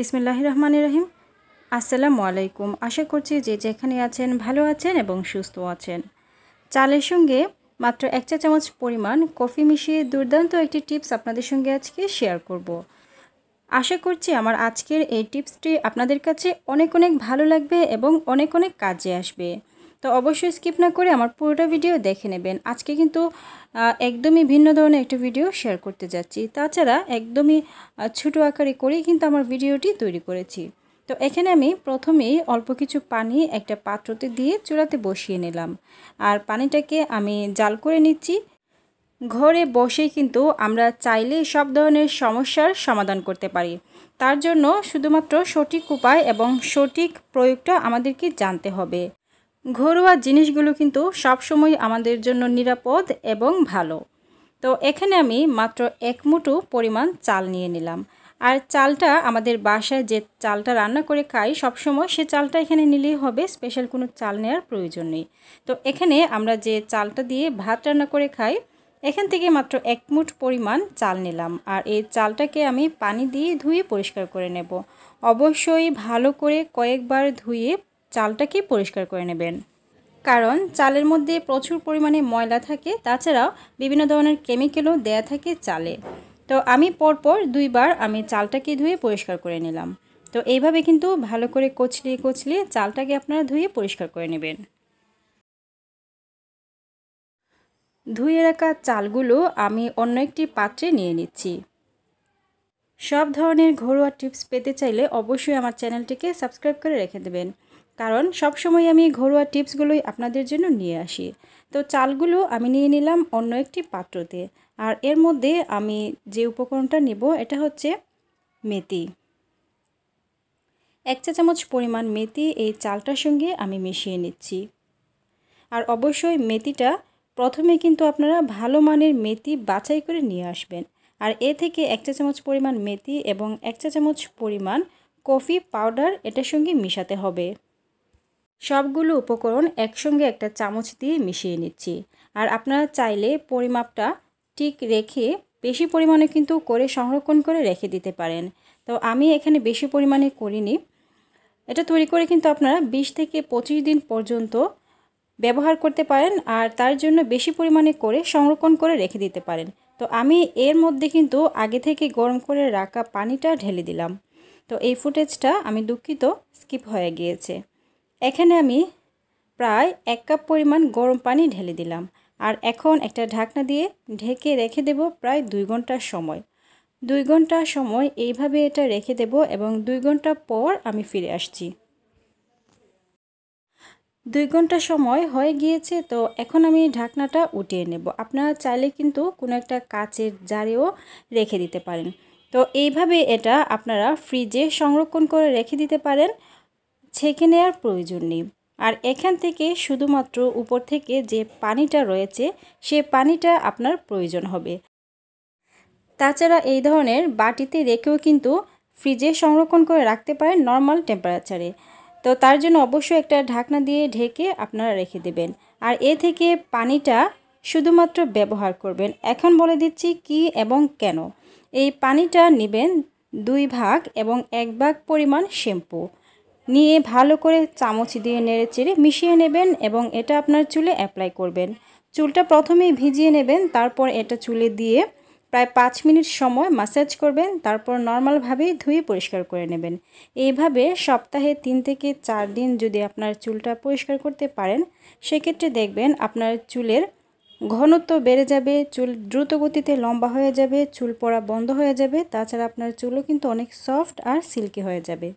বিসমিল্লাহ রহমান রহিম আসসালামু আলাইকুম আশা করছি যে যেখানে আছেন ভালো আছেন এবং সুস্থ আছেন চালের সঙ্গে মাত্র এক চা চামচ পরিমাণ কফি মিশিয়ে দুর্দান্ত একটি টিপস আপনাদের সঙ্গে আজকে শেয়ার করব। আশা করছি আমার আজকের এই টিপসটি আপনাদের কাছে অনেক অনেক ভালো লাগবে এবং অনেক অনেক কাজে আসবে তো অবশ্যই স্কিপ না করে আমার পুরোটা ভিডিও দেখে নেবেন আজকে কিন্তু একদমই ভিন্ন ধরনের একটা ভিডিও শেয়ার করতে যাচ্ছি তাছাড়া একদমই ছোট আকারে করেই কিন্তু আমার ভিডিওটি তৈরি করেছি তো এখানে আমি প্রথমেই অল্প কিছু পানি একটা পাত্রতে দিয়ে চুলাতে বসিয়ে নিলাম আর পানিটাকে আমি জাল করে নিচ্ছি ঘরে বসে কিন্তু আমরা চাইলে সব ধরনের সমস্যার সমাধান করতে পারি তার জন্য শুধুমাত্র সঠিক উপায় এবং সঠিক প্রয়োগটা আমাদেরকে জানতে হবে ঘরোয়া জিনিসগুলো কিন্তু সবসময় আমাদের জন্য নিরাপদ এবং ভালো তো এখানে আমি মাত্র এক মুঠো পরিমাণ চাল নিয়ে নিলাম আর চালটা আমাদের বাসায় যে চালটা রান্না করে খাই সবসময় সে চালটা এখানে নিলেই হবে স্পেশাল কোনো চাল নেওয়ার প্রয়োজন নেই তো এখানে আমরা যে চালটা দিয়ে ভাত রান্না করে খাই এখান থেকে মাত্র এক মুঠ পরিমাণ চাল নিলাম আর এই চালটাকে আমি পানি দিয়ে ধুয়ে পরিষ্কার করে নেব অবশ্যই ভালো করে কয়েকবার ধুয়ে চালটাকে পরিষ্কার করে নেবেন কারণ চালের মধ্যে প্রচুর পরিমাণে ময়লা থাকে তাছাড়াও বিভিন্ন ধরনের কেমিক্যালও দেয়া থাকে চালে তো আমি পরপর দুইবার আমি চালটাকে ধুয়ে পরিষ্কার করে নিলাম তো এইভাবে কিন্তু ভালো করে কচলিয়ে কচলিয়ে চালটাকে আপনারা ধুয়ে পরিষ্কার করে নেবেন ধুয়ে রাখা চালগুলো আমি অন্য একটি পাত্রে নিয়ে নিচ্ছি সব ধরনের ঘরোয়া টিপস পেতে চাইলে অবশ্যই আমার চ্যানেলটিকে সাবস্ক্রাইব করে রেখে দেবেন কারণ সব সময় আমি ঘরোয়া টিপসগুলোই আপনাদের জন্য নিয়ে আসি তো চালগুলো আমি নিয়ে নিলাম অন্য একটি পাত্রতে আর এর মধ্যে আমি যে উপকরণটা নেব এটা হচ্ছে মেথি এক চা চামচ পরিমাণ মেথি এই চালটার সঙ্গে আমি মিশিয়ে নিচ্ছি আর অবশ্যই মেথিটা প্রথমে কিন্তু আপনারা ভালো মানের মেথি বাছাই করে নিয়ে আসবেন আর এ থেকে এক চা চামচ পরিমাণ মেথি এবং এক চা চামচ পরিমাণ কফি পাউডার এটার সঙ্গে মিশাতে হবে সবগুলো উপকরণ একসঙ্গে একটা চামচ দিয়ে মিশিয়ে নিচ্ছি আর আপনারা চাইলে পরিমাপটা ঠিক রেখে বেশি পরিমাণে কিন্তু করে সংরক্ষণ করে রেখে দিতে পারেন তো আমি এখানে বেশি পরিমাণে করিনি এটা তৈরি করে কিন্তু আপনারা ২০ থেকে ২৫ দিন পর্যন্ত ব্যবহার করতে পারেন আর তার জন্য বেশি পরিমাণে করে সংরক্ষণ করে রেখে দিতে পারেন তো আমি এর মধ্যে কিন্তু আগে থেকে গরম করে রাখা পানিটা ঢেলে দিলাম তো এই ফুটেজটা আমি দুঃখিত স্কিপ হয়ে গিয়েছে এখানে আমি প্রায় এক কাপ পরিমাণ গরম পানি ঢেলে দিলাম আর এখন একটা ঢাকনা দিয়ে ঢেকে রেখে দেব প্রায় দুই ঘন্টার সময় দুই ঘন্টা সময় এইভাবে এটা রেখে দেব এবং দুই ঘন্টা পর আমি ফিরে আসছি দুই ঘন্টা সময় হয়ে গিয়েছে তো এখন আমি ঢাকনাটা উঠিয়ে নেব আপনারা চাইলে কিন্তু কোনো একটা কাচের জারেও রেখে দিতে পারেন তো এইভাবে এটা আপনারা ফ্রিজে সংরক্ষণ করে রেখে দিতে পারেন ছেঁকে নেওয়ার প্রয়োজন নেই আর এখান থেকে শুধুমাত্র উপর থেকে যে পানিটা রয়েছে সে পানিটা আপনার প্রয়োজন হবে তাছাড়া এই ধরনের বাটিতে রেখেও কিন্তু ফ্রিজে সংরক্ষণ করে রাখতে পারেন নর্মাল টেম্পারেচারে তো তার জন্য অবশ্যই একটা ঢাকনা দিয়ে ঢেকে আপনারা রেখে দেবেন আর এ থেকে পানিটা শুধুমাত্র ব্যবহার করবেন এখন বলে দিচ্ছি কি এবং কেন এই পানিটা নেবেন দুই ভাগ এবং এক ভাগ পরিমাণ শ্যাম্পু নিয়ে ভালো করে চামচ দিয়ে নেড়ে চেড়ে মিশিয়ে নেবেন এবং এটা আপনার চুলে অ্যাপ্লাই করবেন চুলটা প্রথমেই ভিজিয়ে নেবেন তারপর এটা চুলে দিয়ে প্রায় পাঁচ মিনিট সময় মাসাজ করবেন তারপর নর্মালভাবেই ধুয়ে পরিষ্কার করে নেবেন এইভাবে সপ্তাহে তিন থেকে চার দিন যদি আপনার চুলটা পরিষ্কার করতে পারেন সেক্ষেত্রে দেখবেন আপনার চুলের ঘনত্ব বেড়ে যাবে চুল দ্রুত গতিতে লম্বা হয়ে যাবে চুল পড়া বন্ধ হয়ে যাবে তাছাড়া আপনার চুলও কিন্তু অনেক সফট আর সিল্কি হয়ে যাবে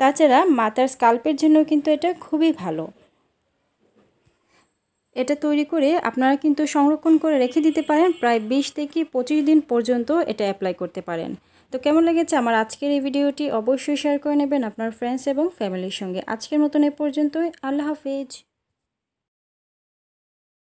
তাছাড়া মাথার স্কাল্পের জন্য কিন্তু এটা খুবই ভালো এটা তৈরি করে আপনারা কিন্তু সংরক্ষণ করে রেখে দিতে পারেন প্রায় বিশ থেকে পঁচিশ দিন পর্যন্ত এটা অ্যাপ্লাই করতে পারেন তো কেমন লেগেছে আমার আজকের এই ভিডিওটি অবশ্যই শেয়ার করে নেবেন আপনার ফ্রেন্ডস এবং ফ্যামিলির সঙ্গে আজকের মতন এ পর্যন্তই আল্লাহ হাফিজ